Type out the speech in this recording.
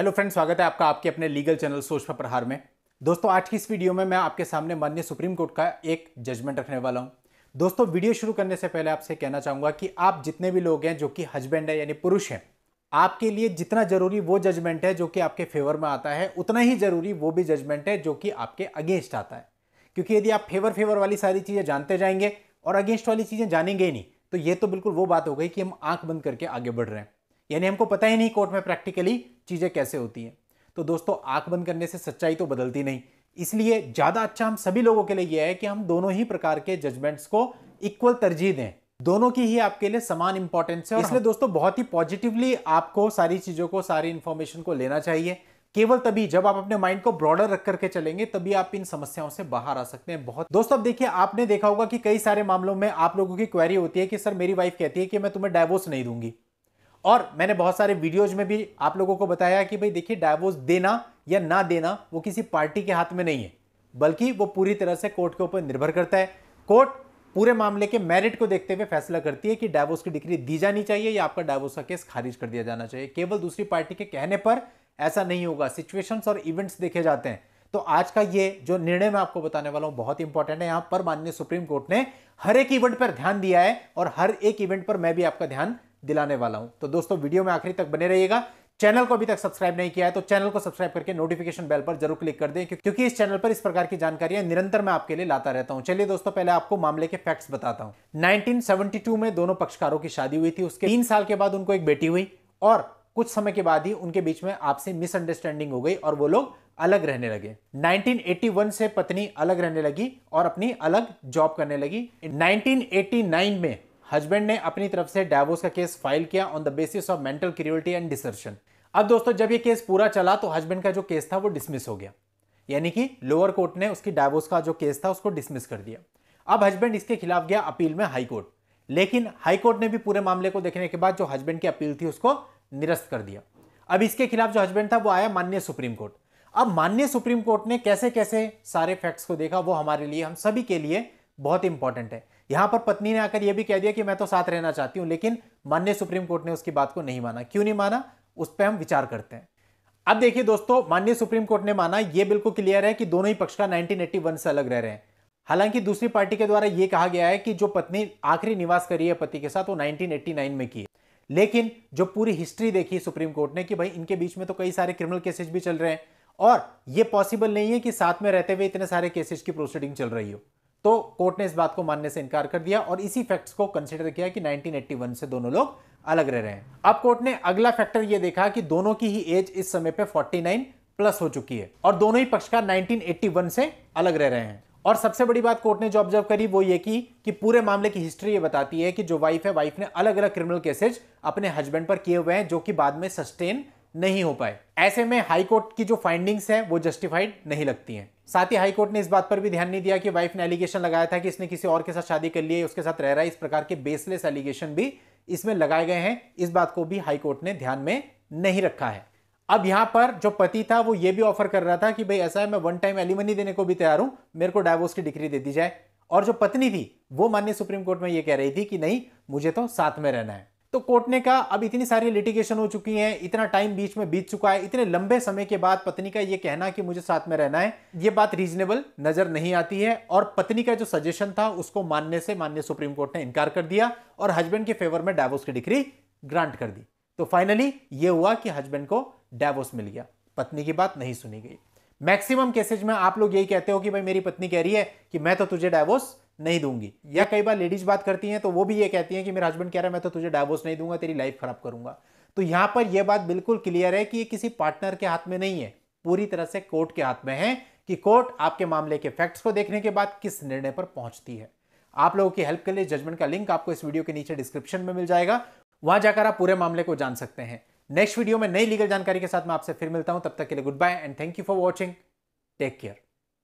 Hello friend स्वागत है आपका आपके अपने लीगल चैनल सोच पर प्रहार में दोस्तों आज की इस वीडियो में मैं आपके सामने माननीय सुप्रीम कोर्ट का एक जजमेंट रखने वाला हूं दोस्तों वीडियो शुरू करने से पहले आपसे कहना चाहूंगा कि आप जितने भी लोग हैं जो कि हस्बैंड है यानी पुरुष हैं आपके लिए जितना ज़रूरी वो जजमेंट है जो कि आपके फेवर में आता है उतना ही ज़रूरी वो भी जजमेंट है जो कि आपके अगेंस्ट आता है क्योंकि यदि आप फेवर फेवर वाली सारी चीज़ें जानते जाएंगे और अगेंस्ट वाली चीज़ें जानेंगे ही नहीं तो ये तो बिल्कुल वो बात हो गई कि हम आंख बंद करके आगे बढ़ रहे हैं यानी हमको पता ही नहीं कोर्ट में प्रैक्टिकली चीज़ें कैसे होती हैं तो दोस्तों आँख बंद करने से सच्चाई तो बदलती नहीं इसलिए ज़्यादा अच्छा हम सभी लोगों के लिए यह है कि हम दोनों ही प्रकार के जजमेंट्स को इक्वल तरजीह दें दोनों की ही आपके लिए समान इंपॉर्टेंस है और हाँ। इसलिए दोस्तों बहुत ही पॉजिटिवली आपको सारी चीज़ों को सारी इन्फॉर्मेशन को लेना चाहिए केवल तभी जब आप अपने माइंड को ब्रॉडर रख करके चलेंगे तभी आप इन समस्याओं से बाहर आ सकते हैं बहुत दोस्तों अब देखिए आपने देखा होगा कि कई सारे मामलों में आप लोगों की क्वेरी होती है कि सर मेरी वाइफ कहती है कि मैं तुम्हें डायवोर्स नहीं दूंगी और मैंने बहुत सारे वीडियोज में भी आप लोगों को बताया कि भाई देखिए डायवोर्स देना या ना देना वो किसी पार्टी के हाथ में नहीं है बल्कि वो पूरी तरह से कोर्ट के ऊपर निर्भर करता है कोर्ट पूरे मामले के मेरिट को देखते हुए फैसला करती है कि डायवोर्स की डिग्री दी जानी चाहिए या आपका डायवोर्स का केस खारिज कर दिया जाना चाहिए केवल दूसरी पार्टी के कहने पर ऐसा नहीं होगा सिचुएशंस और इवेंट्स देखे जाते हैं तो आज का ये जो निर्णय मैं आपको बताने वाला हूं बहुत इंपॉर्टेंट है यहां पर माननीय सुप्रीम कोर्ट ने हर एक इवेंट पर ध्यान दिया है और हर एक इवेंट पर मैं भी आपका ध्यान दिलाने वाला हूं तो दोस्तों वीडियो में आखिरी तक बने रहिएगा चैनल को अभी तक सब्सक्राइब नहीं किया है तो चैनल को सब्सक्राइब करके नोटिफिकेशन बेल पर जरूर क्लिक कर दें क्योंकि इस चैनल पर इस प्रकार की जानकारियां निरंतर मैं आपके लिए लाता रहता हूं चलिए दोस्तों पहले आपको मामले के फैक्ट्स बताता हूं 1972 में दोनों पक्षकारों की शादी हुई थी उसके तीन साल के बाद उनको एक बेटी हुई और कुछ समय के बाद ही उनके बीच में आपसे मिसअंडरस्टैंडिंग हो गई और वो लोग अलग रहने लगे 1981 से पत्नी अलग रहने लगी और अपनी अलग जॉब करने लगी 1989 में हस्बैंड ने अपनी तरफ से डायवोर्स का केस फाइल किया on the basis of mental cruelty and desertion अब दोस्तों जब ये केस पूरा चला तो हस्बैंड का जो केस था वो डिसमिस हो गया यानी कि लोअर कोर्ट ने उसकी डायवोर्स का जो केस था उसको डिसमिस कर दिया अब हस्बैंड इसके खिलाफ गया अपील में हाई कोर्ट लेकिन हाई कोर्ट ने भी पूरे मामले को देखने के बाद जो हस्बैंड की अपील थी उसको निरस्त कर दिया अब इसके खिलाफ जो हस्बैंड था वो आया माननीय सुप्रीम कोर्ट अब माननीय सुप्रीम कोर्ट ने कैसे कैसे सारे फैक्ट्स को देखा वो हमारे लिए हम सभी के लिए बहुत इंपॉर्टेंट है यहां पर पत्नी ने आकर यह भी कह दिया कि मैं तो साथ रहना चाहती हूं लेकिन माननीय सुप्रीम कोर्ट ने उसकी बात को नहीं माना क्यों नहीं माना उस पर हम विचार करते हैं अब देखिए दोस्तों माननीय सुप्रीम कोर्ट ने माना यह बिल्कुल क्लियर है कि दोनों ही पक्ष का नाइनटीन से अलग रह रहे हैं हालांकि दूसरी पार्टी के द्वारा यह कहा गया है कि जो पत्नी आखिरी निवास करी है पति के साथ वो 1989 में की लेकिन जो पूरी हिस्ट्री देखी सुप्रीम कोर्ट ने कि भाई इनके बीच में तो कई सारे क्रिमिनल केसेस भी चल रहे हैं और ये पॉसिबल नहीं है कि साथ में रहते हुए इतने सारे केसेस की प्रोसीडिंग चल रही हो तो कोर्ट ने इस बात को मानने से इनकार कर दिया और इसी फैक्ट्स को कंसिडर किया कि 1981 से दोनों लोग अलग रह रहे हैं अब कोर्ट ने अगला फैक्टर यह देखा कि दोनों की ही एज इस समय पे 49 प्लस हो चुकी है और दोनों ही पक्षकार 1981 से अलग रह रहे हैं और सबसे बड़ी बात कोर्ट ने जो ऑब्जर्व करी वो ये की कि पूरे मामले की हिस्ट्री ये बताती है कि जो वाइफ है वाइफ ने अलग अलग क्रिमिनल केसेज अपने हस्बैंड पर किए हुए हैं जो कि बाद में सस्टेन नहीं हो पाए ऐसे में हाईकोर्ट की जो फाइंडिंग्स है वो जस्टिफाइड नहीं लगती हैं साथ ही हाईकोर्ट ने इस बात पर भी ध्यान नहीं दिया कि वाइफ ने एलिगेशन लगाया था कि इसने किसी और के साथ शादी कर ली है उसके साथ रह रहा है इस प्रकार के बेसलेस एलिगेशन भी इसमें लगाए गए हैं इस बात को भी हाईकोर्ट ने ध्यान में नहीं रखा है अब यहां पर जो पति था वो ये भी ऑफर कर रहा था कि भाई ऐसा है मैं वन टाइम एलिमनी देने को भी तैयार हूं मेरे को डायवोर्स की डिग्री दे दी जाए और जो पत्नी थी वो माननीय सुप्रीम कोर्ट में ये कह रही थी कि नहीं मुझे तो साथ में रहना है तो कोर्ट ने कहा अब इतनी सारी लिटिगेशन हो चुकी है इतना टाइम बीच में बीत चुका है इतने लंबे समय के बाद पत्नी का यह कहना कि मुझे साथ में रहना है ये बात रीजनेबल नजर नहीं आती है और पत्नी का जो सजेशन था उसको मानने से माननीय सुप्रीम कोर्ट ने इनकार कर दिया और हस्बैंड के फेवर में डायवोर्स की डिग्री ग्रांट कर दी तो फाइनली ये हुआ कि हस्बैंड को डायवोर्स मिल गया पत्नी की बात नहीं सुनी गई मैक्सिमम केसेज में आप लोग यही कहते हो कि भाई मेरी पत्नी कह रही है कि मैं तो तुझे डायवोर्स नहीं दूंगी या कई बार लेडीज बात करती हैं तो वो भी ये कहती हैं कि मेरा हस्बैंड कह रहा है मैं तो तुझे डाइवोर्स नहीं दूंगा तेरी लाइफ खराब करूंगा तो यहां पर यह बात बिल्कुल क्लियर है कि ये किसी पार्टनर के हाथ में नहीं है पूरी तरह से कोर्ट के हाथ में है कि कोर्ट आपके मामले के फैक्ट्स को देखने के बाद किस निर्णय पर पहुंचती है आप लोगों की हेल्प के लिए जजमेंट का लिंक आपको इस वीडियो के नीचे डिस्क्रिप्शन में मिल जाएगा वहां जाकर आप पूरे मामले को जान सकते हैं नेक्स्ट वीडियो में नई लीगल जानकारी के साथ मैं आपसे फिर मिलता हूं तब तक के लिए good bye and thank you for watching take care